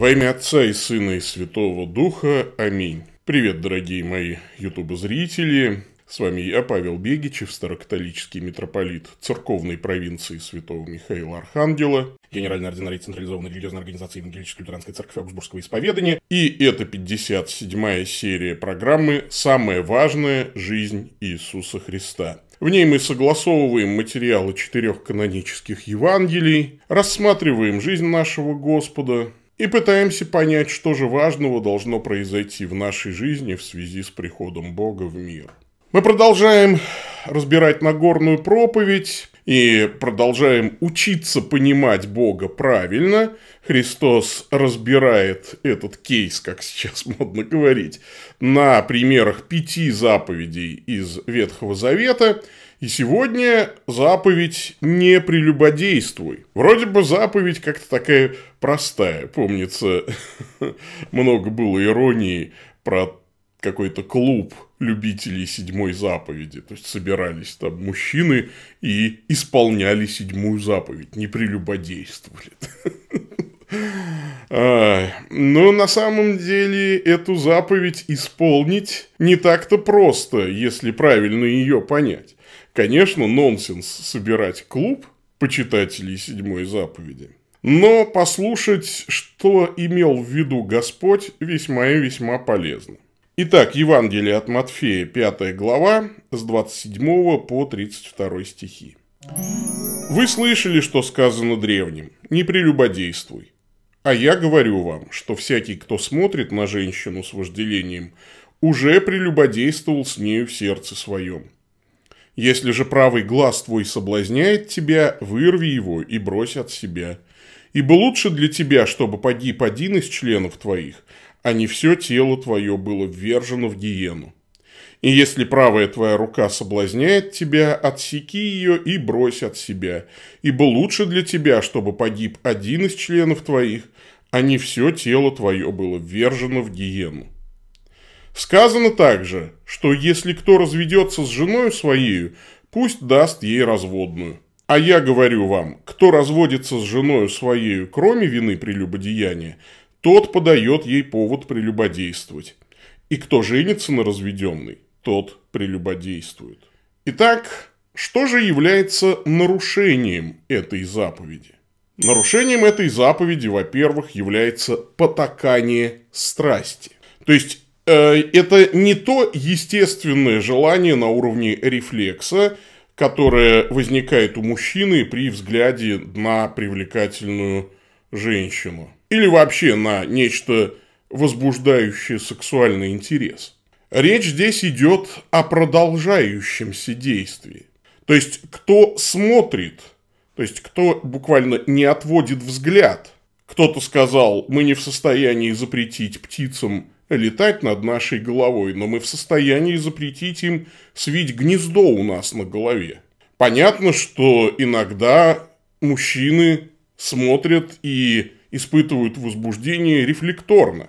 Во имя Отца и Сына и Святого Духа. Аминь. Привет, дорогие мои ютубозрители. С вами я, Павел Бегичев, старокатолический митрополит церковной провинции Святого Михаила Архангела, генеральный ординарий Централизованной религиозной организации Евангелической лютеранской церкви Аугсбургского исповедания. И это 57-я серия программы «Самая важная: жизнь Иисуса Христа». В ней мы согласовываем материалы четырех канонических Евангелий, рассматриваем жизнь нашего Господа, и пытаемся понять, что же важного должно произойти в нашей жизни в связи с приходом Бога в мир. Мы продолжаем разбирать Нагорную проповедь и продолжаем учиться понимать Бога правильно. Христос разбирает этот кейс, как сейчас модно говорить, на примерах пяти заповедей из Ветхого Завета – и сегодня заповедь «не прелюбодействуй». Вроде бы заповедь как-то такая простая. Помнится, много было иронии про какой-то клуб любителей седьмой заповеди. То есть собирались там мужчины и исполняли седьмую заповедь, не прелюбодействовали. А, но на самом деле эту заповедь исполнить не так-то просто, если правильно ее понять. Конечно, нонсенс собирать клуб почитателей седьмой заповеди. Но послушать, что имел в виду Господь, весьма и весьма полезно. Итак, Евангелие от Матфея, 5 глава, с 27 по 32 стихи. «Вы слышали, что сказано древним, не прелюбодействуй. А я говорю вам, что всякий, кто смотрит на женщину с вожделением, уже прелюбодействовал с нею в сердце своем. Если же правый глаз твой соблазняет тебя, вырви его и брось от себя. Ибо лучше для тебя, чтобы погиб один из членов твоих, а не все тело твое было ввержено в гиену. И если правая твоя рука соблазняет тебя, отсеки ее и брось от себя, ибо лучше для тебя, чтобы погиб один из членов твоих, а не все тело твое было ввержено в гиену. Сказано также, что если кто разведется с женой своей, пусть даст ей разводную. А я говорю вам, кто разводится с женой своей, кроме вины прелюбодеяния, тот подает ей повод прелюбодействовать. И кто женится на разведенной, тот прелюбодействует. Итак, что же является нарушением этой заповеди? Нарушением этой заповеди, во-первых, является потакание страсти. То есть Э, это не то естественное желание на уровне рефлекса, которое возникает у мужчины при взгляде на привлекательную женщину. Или вообще на нечто возбуждающее сексуальный интерес. Речь здесь идет о продолжающемся действии. То есть, кто смотрит, то есть, кто буквально не отводит взгляд. Кто-то сказал, мы не в состоянии запретить птицам летать над нашей головой, но мы в состоянии запретить им свить гнездо у нас на голове. Понятно, что иногда мужчины смотрят и испытывают возбуждение рефлекторно.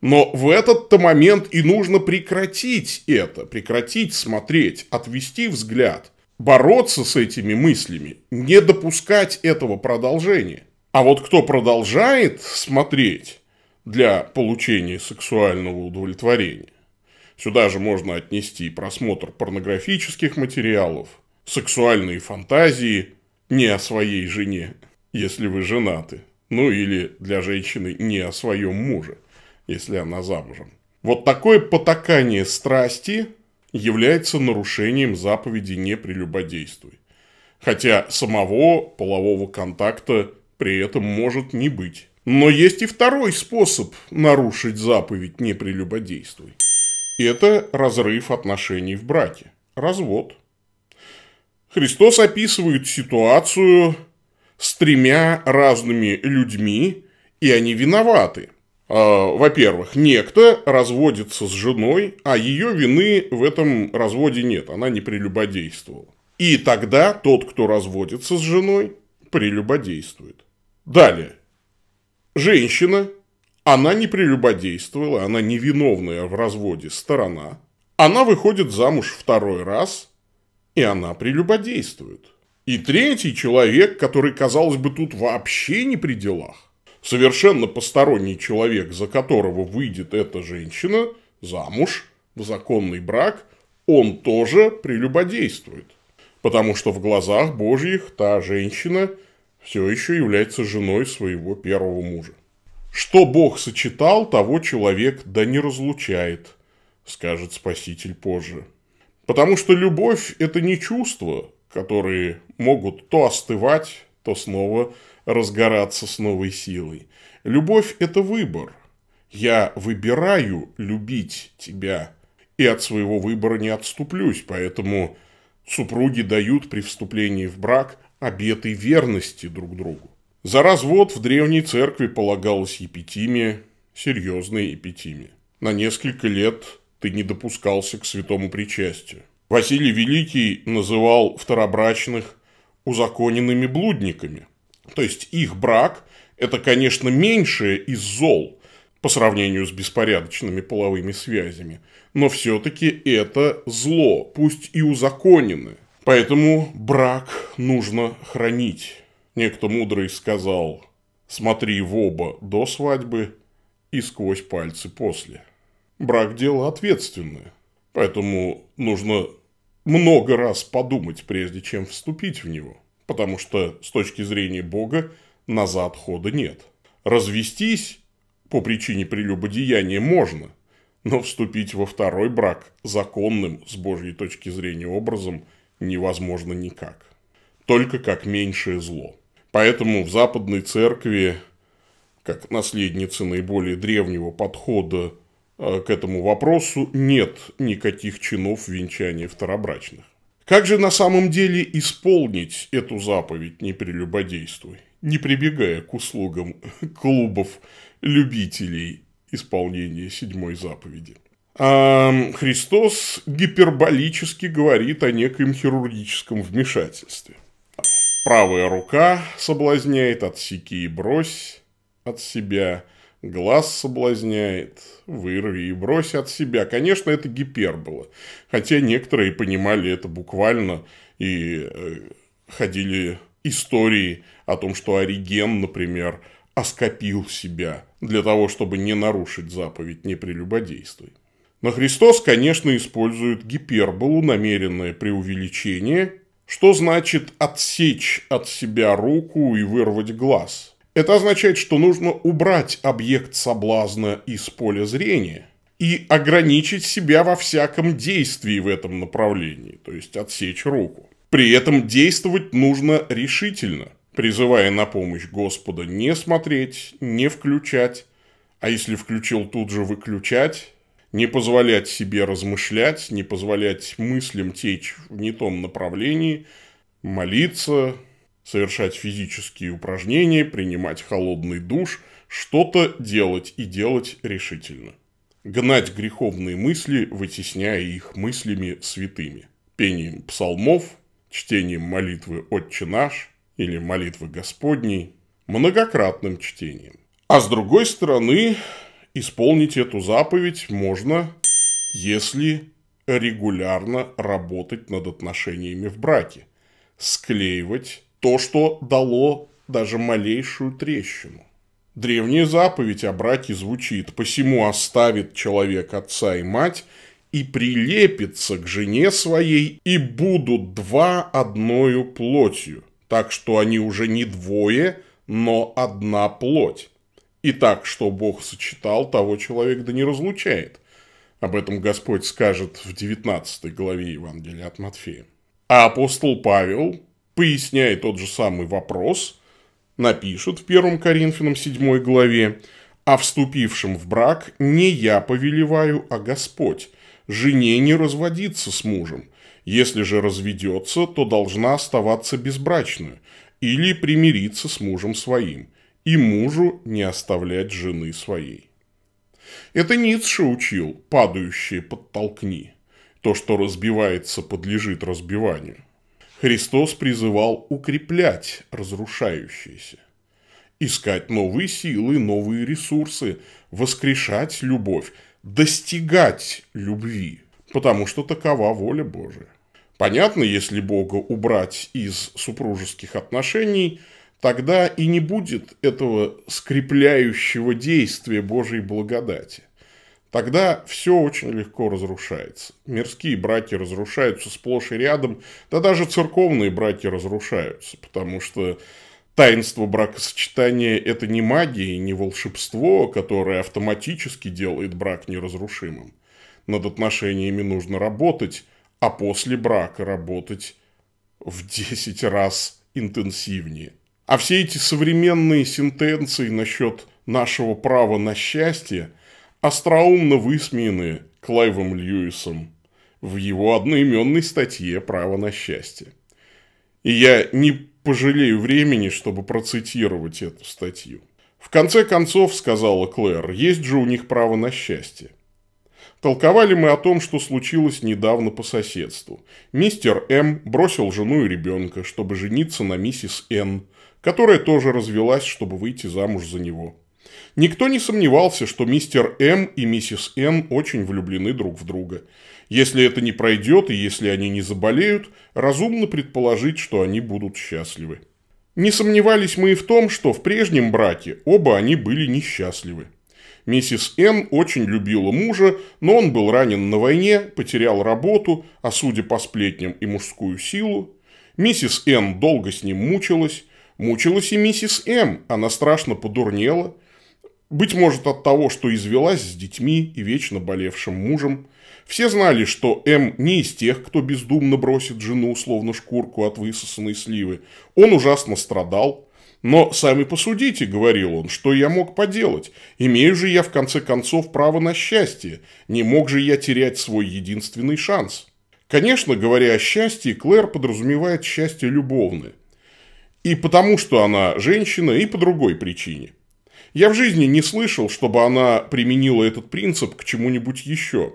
Но в этот-то момент и нужно прекратить это, прекратить смотреть, отвести взгляд, бороться с этими мыслями, не допускать этого продолжения. А вот кто продолжает смотреть, для получения сексуального удовлетворения. Сюда же можно отнести просмотр порнографических материалов, сексуальные фантазии не о своей жене, если вы женаты, ну или для женщины не о своем муже, если она замужем. Вот такое потакание страсти является нарушением заповеди «не прелюбодействуй». Хотя самого полового контакта при этом может не быть. Но есть и второй способ нарушить заповедь «не прелюбодействуй». Это разрыв отношений в браке, развод. Христос описывает ситуацию с тремя разными людьми, и они виноваты. А, во-первых, некто разводится с женой, а ее вины в этом разводе нет, она не прелюбодействовала. И тогда тот, кто разводится с женой, прелюбодействует. Далее женщина, она не прелюбодействовала, она невиновная в разводе сторона, она выходит замуж второй раз, и она прелюбодействует. И третий человек, который, казалось бы, тут вообще не при делах, совершенно посторонний человек, за которого выйдет эта женщина, замуж, в законный брак, он тоже прелюбодействует. Потому что в глазах Божьих та женщина – все еще является женой своего первого мужа. Что Бог сочетал, того человек да не разлучает, скажет Спаситель позже. Потому что любовь – это не чувства, которые могут то остывать, то снова разгораться с новой силой. Любовь – это выбор. Я выбираю любить тебя, и от своего выбора не отступлюсь, поэтому супруги дают при вступлении в брак обеты верности друг другу. За развод в древней церкви полагалась епитимия, серьезная епитимия. На несколько лет ты не допускался к святому причастию. Василий Великий называл второбрачных узаконенными блудниками. То есть их брак – это, конечно, меньшее из зол по сравнению с беспорядочными половыми связями, но все-таки это зло, пусть и узаконенное. Поэтому брак нужно хранить. Некто мудрый сказал, смотри в оба до свадьбы и сквозь пальцы после. Брак – дело ответственное, поэтому нужно много раз подумать, прежде чем вступить в него, потому что с точки зрения Бога назад хода нет. Развестись по причине прелюбодеяния можно, но вступить во второй брак законным с Божьей точки зрения образом – невозможно никак. Только как меньшее зло. Поэтому в Западной Церкви, как наследницы наиболее древнего подхода э, к этому вопросу, нет никаких чинов венчания второбрачных. Как же на самом деле исполнить эту заповедь «Не прелюбодействуй», не прибегая к услугам клубов любителей исполнения седьмой заповеди? Христос гиперболически говорит о неком хирургическом вмешательстве. Правая рука соблазняет, отсеки и брось от себя. Глаз соблазняет, вырви и брось от себя. Конечно, это гипербола. Хотя некоторые понимали это буквально и э, ходили истории о том, что Ориген, например, оскопил себя для того, чтобы не нарушить заповедь «не прелюбодействуй». Но Христос, конечно, использует гиперболу, намеренное преувеличение, что значит отсечь от себя руку и вырвать глаз. Это означает, что нужно убрать объект соблазна из поля зрения и ограничить себя во всяком действии в этом направлении, то есть отсечь руку. При этом действовать нужно решительно, призывая на помощь Господа не смотреть, не включать, а если включил тут же выключать, не позволять себе размышлять, не позволять мыслям течь в не том направлении, молиться, совершать физические упражнения, принимать холодный душ, что-то делать и делать решительно. Гнать греховные мысли, вытесняя их мыслями святыми, пением псалмов, чтением молитвы «Отче наш» или молитвы Господней, многократным чтением. А с другой стороны, Исполнить эту заповедь можно, если регулярно работать над отношениями в браке, склеивать то, что дало даже малейшую трещину. Древняя заповедь о браке звучит «посему оставит человек отца и мать и прилепится к жене своей, и будут два одною плотью». Так что они уже не двое, но одна плоть. И так, что Бог сочетал, того человек да не разлучает. Об этом Господь скажет в 19 главе Евангелия от Матфея. А апостол Павел, поясняя тот же самый вопрос, напишет в 1 Коринфянам 7 главе, «А вступившим в брак не я повелеваю, а Господь, жене не разводиться с мужем, если же разведется, то должна оставаться безбрачную или примириться с мужем своим, и мужу не оставлять жены своей. Это Ницше учил «падающие подтолкни», то, что разбивается, подлежит разбиванию. Христос призывал укреплять разрушающиеся, искать новые силы, новые ресурсы, воскрешать любовь, достигать любви, потому что такова воля Божия. Понятно, если Бога убрать из супружеских отношений – тогда и не будет этого скрепляющего действия Божьей благодати. Тогда все очень легко разрушается. Мирские братья разрушаются сплошь и рядом, да даже церковные братья разрушаются, потому что таинство бракосочетания – это не магия и не волшебство, которое автоматически делает брак неразрушимым. Над отношениями нужно работать, а после брака работать в 10 раз интенсивнее. А все эти современные сентенции насчет нашего права на счастье остроумно высмеяны Клайвом Льюисом в его одноименной статье «Право на счастье». И я не пожалею времени, чтобы процитировать эту статью. В конце концов, сказала Клэр, есть же у них право на счастье. Толковали мы о том, что случилось недавно по соседству. Мистер М бросил жену и ребенка, чтобы жениться на миссис Н, которая тоже развелась, чтобы выйти замуж за него. Никто не сомневался, что мистер М и миссис Н очень влюблены друг в друга. Если это не пройдет и если они не заболеют, разумно предположить, что они будут счастливы. Не сомневались мы и в том, что в прежнем браке оба они были несчастливы. Миссис Н очень любила мужа, но он был ранен на войне, потерял работу, а судя по сплетням и мужскую силу. Миссис Н долго с ним мучилась, Мучилась и миссис М. Она страшно подурнела. Быть может от того, что извелась с детьми и вечно болевшим мужем. Все знали, что М не из тех, кто бездумно бросит жену, словно шкурку от высосанной сливы. Он ужасно страдал. Но сами посудите, говорил он, что я мог поделать. Имею же я в конце концов право на счастье. Не мог же я терять свой единственный шанс. Конечно, говоря о счастье, Клэр подразумевает счастье любовное. И потому, что она женщина, и по другой причине. Я в жизни не слышал, чтобы она применила этот принцип к чему-нибудь еще.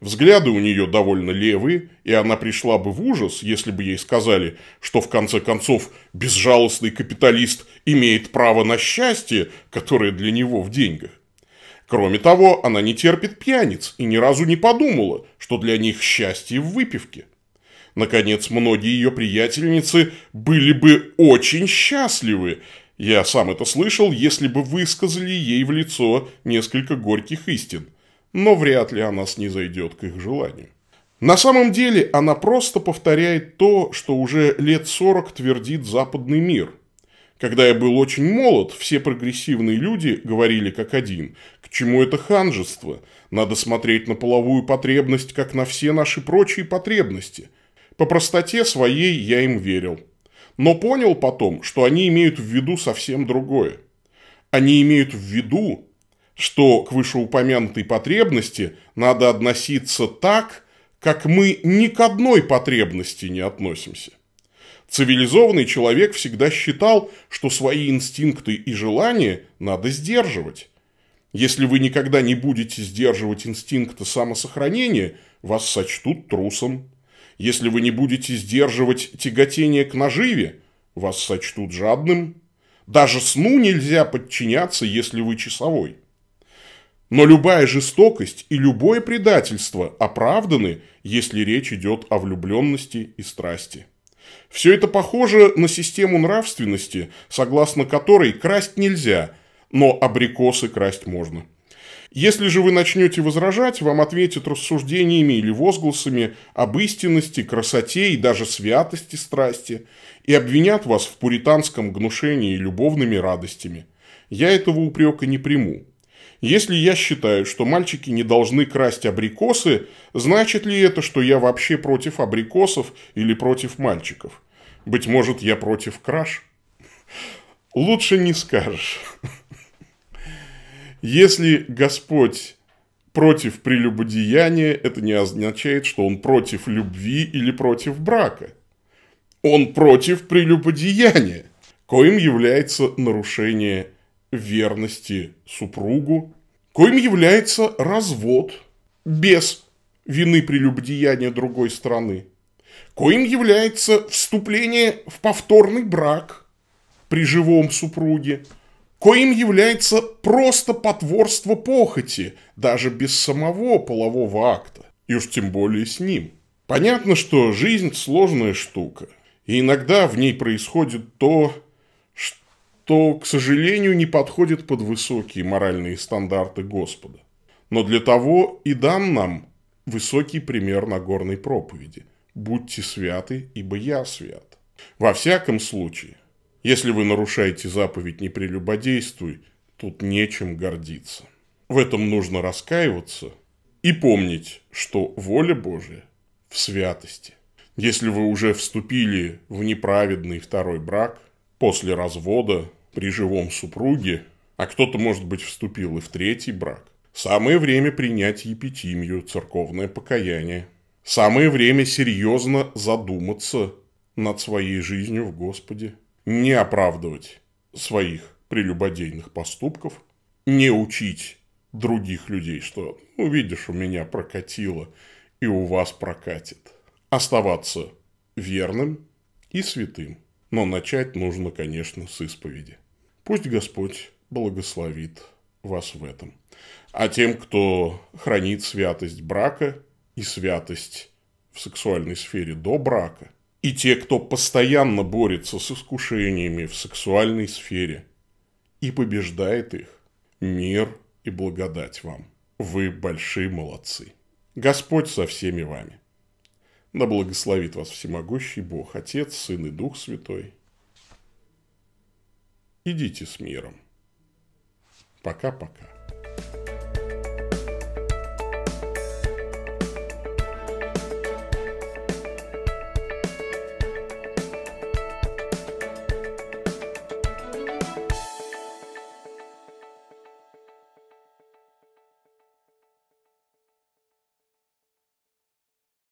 Взгляды у нее довольно левые, и она пришла бы в ужас, если бы ей сказали, что в конце концов безжалостный капиталист имеет право на счастье, которое для него в деньгах. Кроме того, она не терпит пьяниц и ни разу не подумала, что для них счастье в выпивке. Наконец, многие ее приятельницы были бы очень счастливы. Я сам это слышал, если бы высказали ей в лицо несколько горьких истин. Но вряд ли она снизойдет к их желанию. На самом деле она просто повторяет то, что уже лет 40 твердит западный мир. Когда я был очень молод, все прогрессивные люди говорили как один, к чему это ханжество, надо смотреть на половую потребность, как на все наши прочие потребности – по простоте своей я им верил. Но понял потом, что они имеют в виду совсем другое. Они имеют в виду, что к вышеупомянутой потребности надо относиться так, как мы ни к одной потребности не относимся. Цивилизованный человек всегда считал, что свои инстинкты и желания надо сдерживать. Если вы никогда не будете сдерживать инстинкты самосохранения, вас сочтут трусом. Если вы не будете сдерживать тяготение к наживе, вас сочтут жадным. Даже сну нельзя подчиняться, если вы часовой. Но любая жестокость и любое предательство оправданы, если речь идет о влюбленности и страсти. Все это похоже на систему нравственности, согласно которой красть нельзя, но абрикосы красть можно. Если же вы начнете возражать, вам ответят рассуждениями или возгласами об истинности, красоте и даже святости страсти и обвинят вас в пуританском гнушении и любовными радостями. Я этого упрека не приму. Если я считаю, что мальчики не должны красть абрикосы, значит ли это, что я вообще против абрикосов или против мальчиков? Быть может, я против краж? Лучше не скажешь. Если Господь против прелюбодеяния, это не означает, что он против любви или против брака. Он против прелюбодеяния, коим является нарушение верности супругу, коим является развод без вины прелюбодеяния другой страны, коим является вступление в повторный брак при живом супруге – коим является просто потворство похоти, даже без самого полового акта, и уж тем более с ним. Понятно, что жизнь – сложная штука, и иногда в ней происходит то, что, к сожалению, не подходит под высокие моральные стандарты Господа. Но для того и дан нам высокий пример на горной проповеди – «Будьте святы, ибо я свят». Во всяком случае, если вы нарушаете заповедь «не прелюбодействуй», тут нечем гордиться. В этом нужно раскаиваться и помнить, что воля Божия в святости. Если вы уже вступили в неправедный второй брак, после развода, при живом супруге, а кто-то, может быть, вступил и в третий брак, самое время принять епитимию, церковное покаяние. Самое время серьезно задуматься над своей жизнью в Господе не оправдывать своих прелюбодейных поступков, не учить других людей, что ну, видишь, у меня прокатило и у вас прокатит. Оставаться верным и святым. Но начать нужно, конечно, с исповеди. Пусть Господь благословит вас в этом. А тем, кто хранит святость брака и святость в сексуальной сфере до брака, и те, кто постоянно борется с искушениями в сексуальной сфере и побеждает их. Мир и благодать вам. Вы большие молодцы. Господь со всеми вами. Да благословит вас всемогущий Бог, Отец, Сын и Дух Святой. Идите с миром. Пока-пока.